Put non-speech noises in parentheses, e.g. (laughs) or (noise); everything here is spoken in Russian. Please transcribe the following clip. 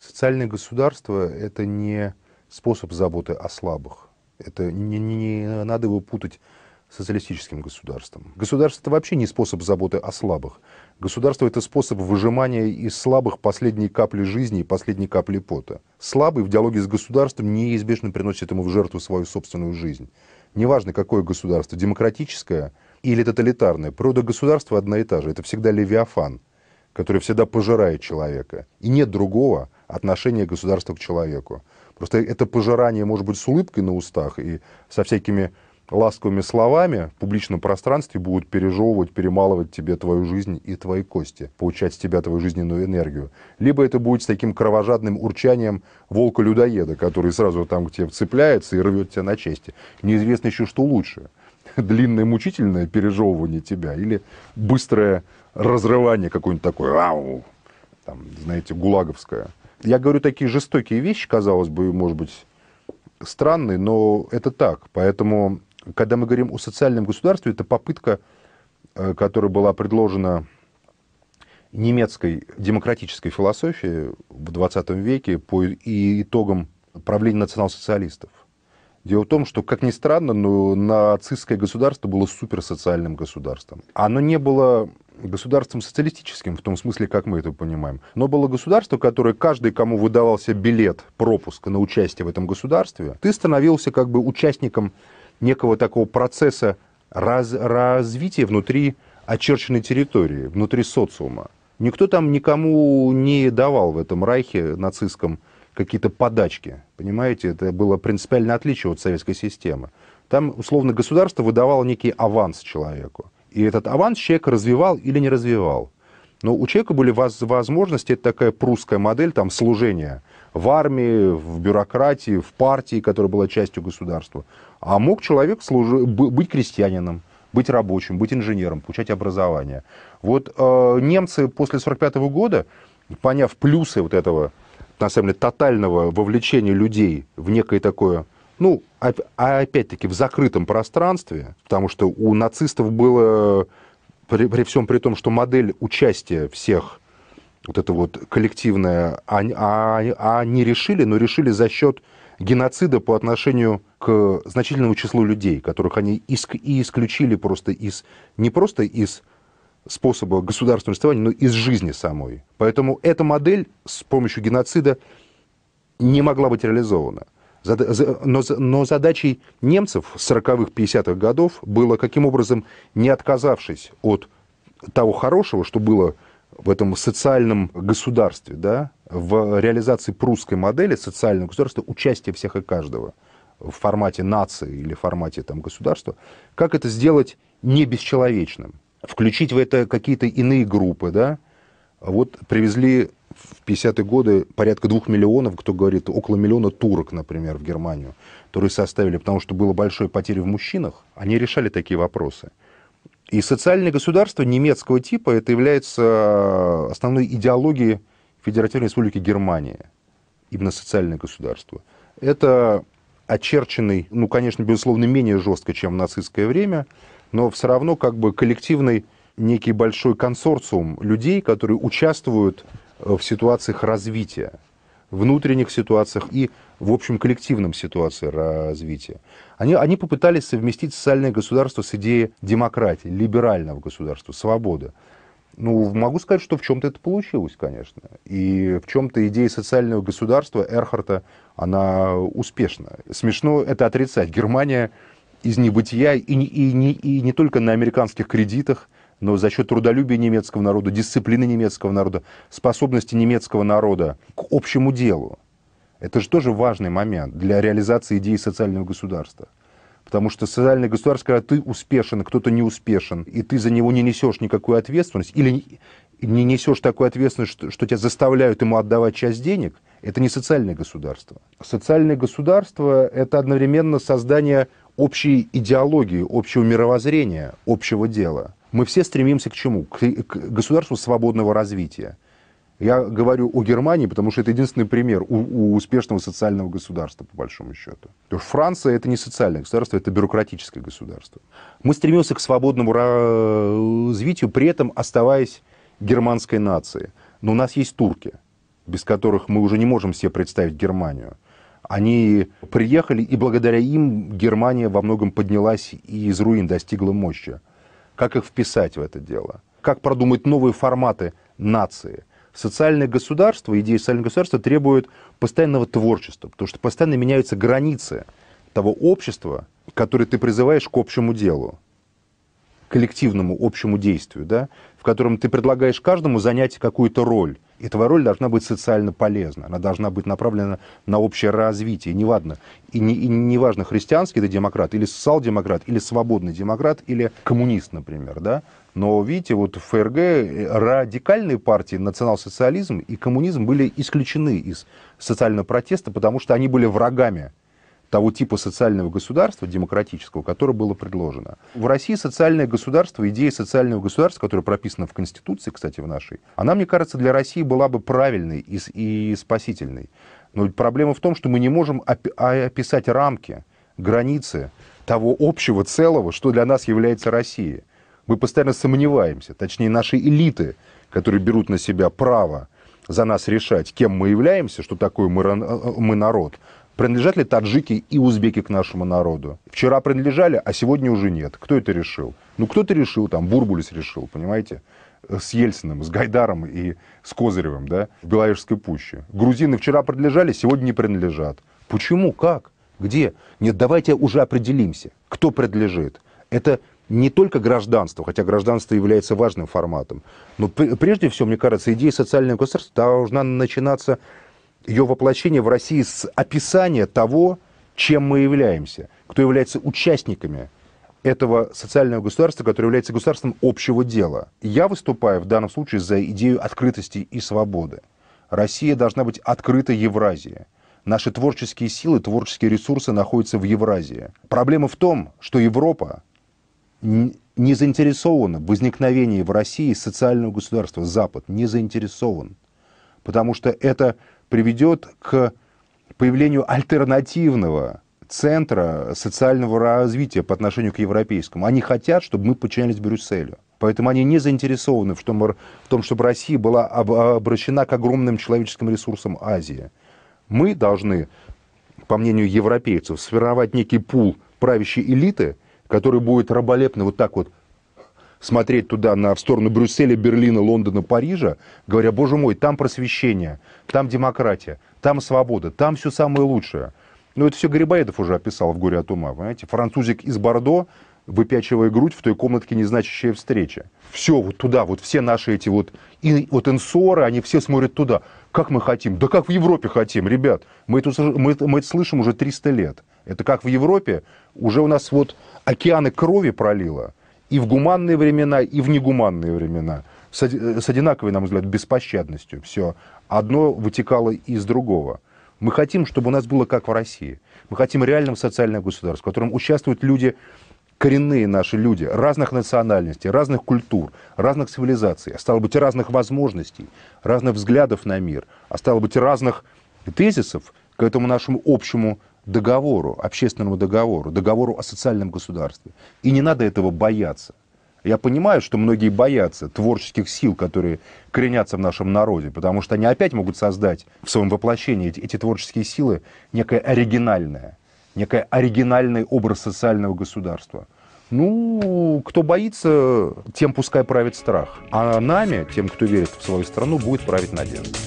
Социальное государство – это не способ заботы о слабых. Это не, не, не надо его путать с социалистическим государством. Государство – это вообще не способ заботы о слабых. Государство – это способ выжимания из слабых последней капли жизни и последней капли пота. Слабый в диалоге с государством неизбежно приносит ему в жертву свою собственную жизнь. Неважно, какое государство – демократическое – или тоталитарное. Природа государства одна и та же. Это всегда левиафан, который всегда пожирает человека. И нет другого отношения государства к человеку. Просто это пожирание может быть с улыбкой на устах и со всякими ласковыми словами в публичном пространстве будут пережевывать, перемалывать тебе твою жизнь и твои кости, получать с тебя твою жизненную энергию. Либо это будет с таким кровожадным урчанием волка-людоеда, который сразу там к тебе вцепляется и рвет тебя на части. Неизвестно еще, что лучше. (laughs) длинное мучительное пережевывание тебя или быстрое разрывание какое-нибудь такое, ау, там, знаете, гулаговское. Я говорю такие жестокие вещи, казалось бы, может быть, странные, но это так. Поэтому, когда мы говорим о социальном государстве, это попытка, э, которая была предложена немецкой демократической философии в 20 веке по и итогам правления национал-социалистов. Дело в том, что, как ни странно, но нацистское государство было суперсоциальным государством. Оно не было государством социалистическим, в том смысле, как мы это понимаем. Но было государство, которое каждый, кому выдавался билет, пропуск на участие в этом государстве, ты становился как бы участником некого такого процесса раз, развития внутри очерченной территории, внутри социума. Никто там никому не давал в этом райхе нацистском какие-то подачки. Понимаете, это было принципиальное отличие от советской системы. Там, условно, государство выдавало некий аванс человеку. И этот аванс человек развивал или не развивал. Но у человека были возможности, это такая прусская модель там, служения в армии, в бюрократии, в партии, которая была частью государства. А мог человек служи, быть крестьянином, быть рабочим, быть инженером, получать образование. Вот э, немцы после 1945 года, поняв плюсы вот этого на самом деле, тотального вовлечения людей в некое такое, ну, а, опять-таки в закрытом пространстве, потому что у нацистов было, при, при всем при том, что модель участия всех вот это вот коллективное, а, а, а, они решили, но решили за счет геноцида по отношению к значительному числу людей, которых они иск, и исключили просто из, не просто из способа государственного существования, но из жизни самой. Поэтому эта модель с помощью геноцида не могла быть реализована. Но, но задачей немцев 40-х, 50-х годов было, каким образом, не отказавшись от того хорошего, что было в этом социальном государстве, да, в реализации прусской модели социального государства участие всех и каждого в формате нации или в формате там, государства, как это сделать не бесчеловечным – включить в это какие-то иные группы, да. Вот привезли в 50-е годы порядка двух миллионов, кто говорит, около миллиона турок, например, в Германию, которые составили, потому что было большое потери в мужчинах, они решали такие вопросы. И социальное государство немецкого типа, это является э, основной идеологией Федеративной Республики Германия, именно социальное государство. Это очерченный, ну, конечно, безусловно, менее жестко, чем в нацистское время, но все равно как бы коллективный некий большой консорциум людей, которые участвуют э, в ситуациях развития, внутренних ситуациях и, в общем, коллективном ситуации развития. Они, они попытались совместить социальное государство с идеей демократии, либерального государства, свободы. Ну, могу сказать, что в чем-то это получилось, конечно. И в чем-то идея социального государства Эрхарта, она успешна. Смешно это отрицать. Германия из небытия и, и, и, и не только на американских кредитах, но за счет трудолюбия немецкого народа, дисциплины немецкого народа, способности немецкого народа к общему делу. Это же тоже важный момент для реализации идеи социального государства. Потому что социальное государство, когда ты успешен, кто-то не успешен, и ты за него не несешь никакую ответственность, или не несешь такую ответственность, что, что тебя заставляют ему отдавать часть денег, это не социальное государство. Социальное государство – это одновременно создание общей идеологии, общего мировоззрения, общего дела. Мы все стремимся к чему? К, к государству свободного развития. Я говорю о Германии, потому что это единственный пример у, у успешного социального государства, по большому счету. То есть Франция это не социальное государство, это бюрократическое государство. Мы стремимся к свободному развитию, при этом оставаясь германской нацией. Но у нас есть турки, без которых мы уже не можем себе представить Германию. Они приехали, и благодаря им Германия во многом поднялась и из руин достигла мощи. Как их вписать в это дело? Как продумать новые форматы нации – социальное государство, идея социального государства требует постоянного творчества, потому что постоянно меняются границы того общества, которое ты призываешь к общему делу, коллективному общему действию, да, в котором ты предлагаешь каждому занять какую-то роль и твоя роль должна быть социально полезна, она должна быть направлена на общее развитие. Неважно, и не, и не важно, христианский ты демократ, или социал-демократ, или свободный демократ, или коммунист, например, да? Но, видите, вот в ФРГ э, радикальные партии, национал-социализм и коммунизм были исключены из социального протеста, потому что они были врагами того типа социального государства, демократического, которое было предложено. В России социальное государство, идея социального государства, которая прописана в Конституции, кстати, в нашей, она, мне кажется, для России была бы правильной и, и спасительной. Но проблема в том, что мы не можем а, описать рамки, границы того общего целого, что для нас является Россией. Мы постоянно сомневаемся, точнее наши элиты, которые берут на себя право за нас решать, кем мы являемся, что такое мы, э, э, мы народ, Принадлежат ли таджики и узбеки к нашему народу? Вчера принадлежали, а сегодня уже нет. Кто это решил? Ну, кто-то решил, там, Бурбулис решил, понимаете? Э, с Ельциным, с Гайдаром и с Козыревым, да, в Беловежской пуще. Грузины вчера принадлежали, сегодня не принадлежат. Почему? Как? Где? Нет, давайте уже определимся, кто принадлежит. Это не только гражданство, хотя гражданство является важным форматом, но прежде всего, мне кажется, идея социального государства должна начинаться ее воплощение в России с описания того, чем мы являемся, кто является участниками этого социального государства, которое является государством общего дела. Я выступаю в данном случае за идею открытости и свободы. Россия должна быть открыта Евразии. Наши творческие силы, творческие ресурсы находятся в Евразии. Проблема в том, что Европа не заинтересована в возникновении в России социального государства. Запад не заинтересован. Потому что это приведет к появлению альтернативного центра социального развития по отношению к европейскому. Они хотят, чтобы мы подчинялись Брюсселю. Поэтому они не заинтересованы в том, в том чтобы Россия была обращена к огромным человеческим ресурсам Азии. Мы должны, по мнению европейцев, сформировать некий пул правящей элиты, который будет раболепно вот так вот смотреть туда, на, в сторону Брюсселя, Берлина, Лондона, Парижа, говоря, боже мой, там просвещение, там демократия, там свобода, там все самое лучшее. Ну, это все Грибаедов уже описал в «Горе от ума», понимаете? Французик из Бордо, выпячивая грудь в той комнатке незначащая встреча. Все вот туда, вот все наши эти вот, и вот энсоры, они все смотрят туда. Как мы хотим? Да как в Европе хотим, ребят. Мы это, мы, это, мы это слышим уже 300 лет. Это как в Европе, уже у нас вот океаны крови пролило – и в гуманные времена, и в негуманные времена. С, э, с одинаковой, на мой взгляд, беспощадностью. Все одно вытекало из другого. Мы хотим, чтобы у нас было как в России. Мы хотим реального социального государства, в котором участвуют люди, коренные наши люди, разных национальностей, разных культур, разных цивилизаций, а стало быть, разных возможностей, разных взглядов на мир, а стало быть, разных тезисов к этому нашему общему договору, общественному договору, договору о социальном государстве. И не надо этого бояться. Я понимаю, что многие боятся творческих сил, которые коренятся в нашем народе, потому что они опять могут создать в своем воплощении эти, эти творческие силы некое оригинальное, некое оригинальный образ социального государства. Ну, кто боится, тем пускай правит страх. А нами, тем, кто верит в свою страну, будет править надежда.